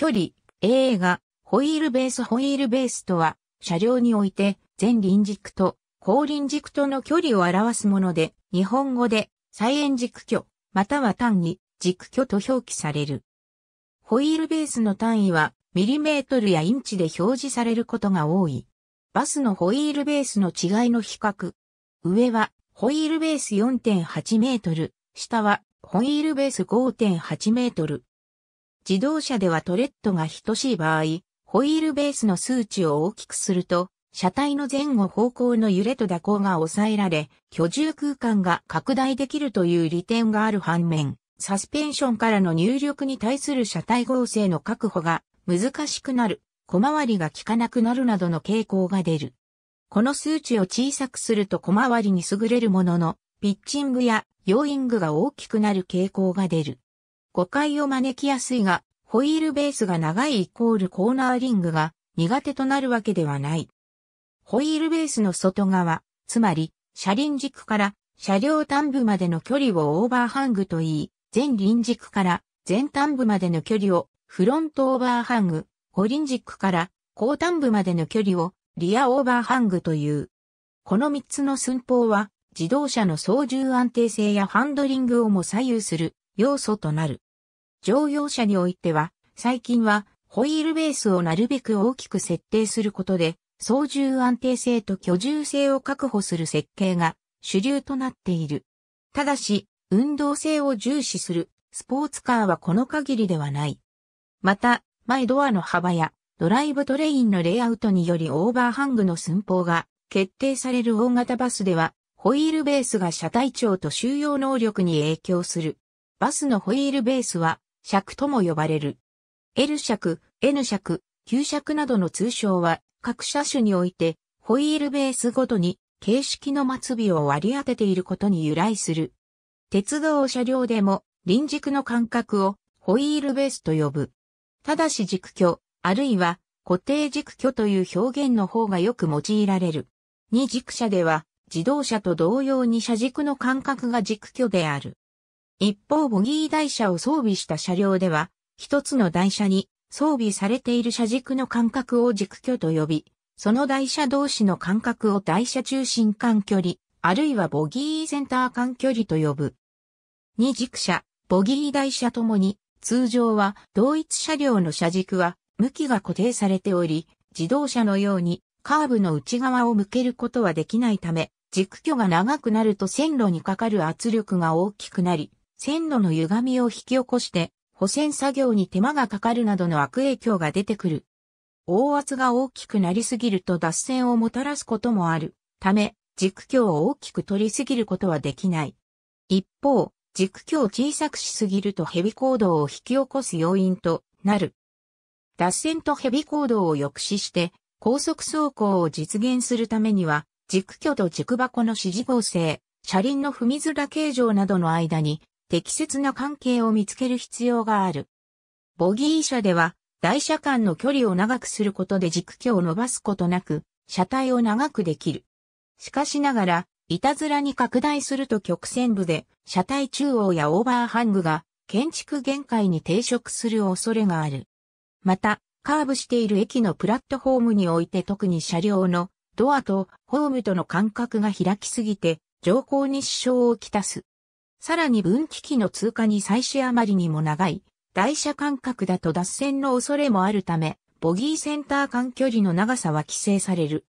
距離、映画、ホイールベースホイールベースとは、車両において前輪軸と後輪軸との距離を表すもので、日本語で再円軸距、または単に軸距と表記される。ホイールベースの単位はミリメートルやインチで表示されることが多い。バスのホイールベースの違いの比較。上はホイールベース4.8メートル、下はホイールベース5.8メートル。自動車ではトレッドが等しい場合、ホイールベースの数値を大きくすると、車体の前後方向の揺れと蛇行が抑えられ、居住空間が拡大できるという利点がある反面、サスペンションからの入力に対する車体合成の確保が難しくなる、小回りが効かなくなるなどの傾向が出る。この数値を小さくすると小回りに優れるものの、ピッチングやヨーイングが大きくなる傾向が出る。誤解を招きやすいが、ホイールベースが長いイコールコーナーリングが苦手となるわけではない。ホイールベースの外側、つまり車輪軸から車両端部までの距離をオーバーハングと言い、前輪軸から前端部までの距離をフロントオーバーハング、後輪軸から後端部までの距離をリアオーバーハングという。この3つの寸法は自動車の操縦安定性やハンドリングをも左右する要素となる。乗用車においては、最近はホイールベースをなるべく大きく設定することで、操縦安定性と居住性を確保する設計が主流となっている。ただし、運動性を重視するスポーツカーはこの限りではない。また、前ドアの幅やドライブトレインのレイアウトによりオーバーハングの寸法が決定される大型バスでは、ホイールベースが車体長と収容能力に影響する。バスのホイールベースは尺とも呼ばれる。L 尺、N 尺、Q 尺などの通称は、各車種において、ホイールベースごとに、形式の末尾を割り当てていることに由来する。鉄道車両でも、輪軸の間隔を、ホイールベースと呼ぶ。ただし軸距、あるいは、固定軸距という表現の方がよく用いられる。二軸車では、自動車と同様に車軸の間隔が軸距である。一方ボギー台車を装備した車両では、一つの台車に装備されている車軸の間隔を軸距と呼び、その台車同士の間隔を台車中心間距離、あるいはボギーセンター間距離と呼ぶ。二軸車、ボギー台車ともに、通常は同一車両の車軸は向きが固定されており、自動車のようにカーブの内側を向けることはできないため、軸距が長くなると線路にかかる圧力が大きくなり、線路の歪みを引き起こして、補線作業に手間がかかるなどの悪影響が出てくる。大圧が大きくなりすぎると脱線をもたらすこともある。ため、軸橋を大きく取りすぎることはできない。一方、軸橋を小さくしすぎるとヘビ行動を引き起こす要因となる。脱線とヘビ行動を抑止して高速走行を実現するためには、軸距と軸箱の支持合成、車輪の踏みづら形状などの間に適切な関係を見つける必要がある。ボギー車では、台車間の距離を長くすることで軸距を伸ばすことなく、車体を長くできる。しかしながら、いたずらに拡大すると曲線部で、車体中央やオーバーハングが、建築限界に抵触する恐れがある。また、カーブしている駅のプラットフォームにおいて特に車両のドアとホームとの間隔が開きすぎて、乗降に支障をきたす。さらに分岐器の通過に最終あまりにも長い、台車間隔だと脱線の恐れもあるため、ボギーセンター間距離の長さは規制される。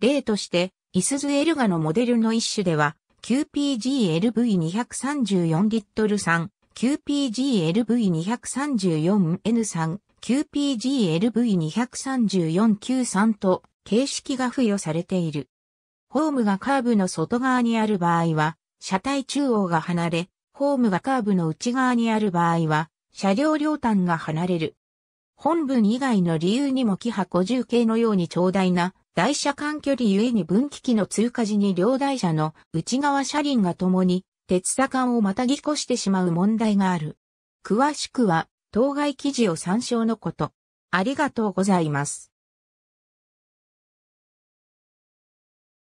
例として、イスズエルガのモデルの一種では、QPGLV234 リットル3、QPGLV234N3、QPGLV234Q3 と形式が付与されている。ホームがカーブの外側にある場合は、車体中央が離れ、ホームがカーブの内側にある場合は、車両両端が離れる。本文以外の理由にもキハ50系のように長大な台車間距離ゆえに分岐器の通過時に両台車の内側車輪が共に鉄砂管をまたぎ越してしまう問題がある。詳しくは当該記事を参照のこと。ありがとうございます。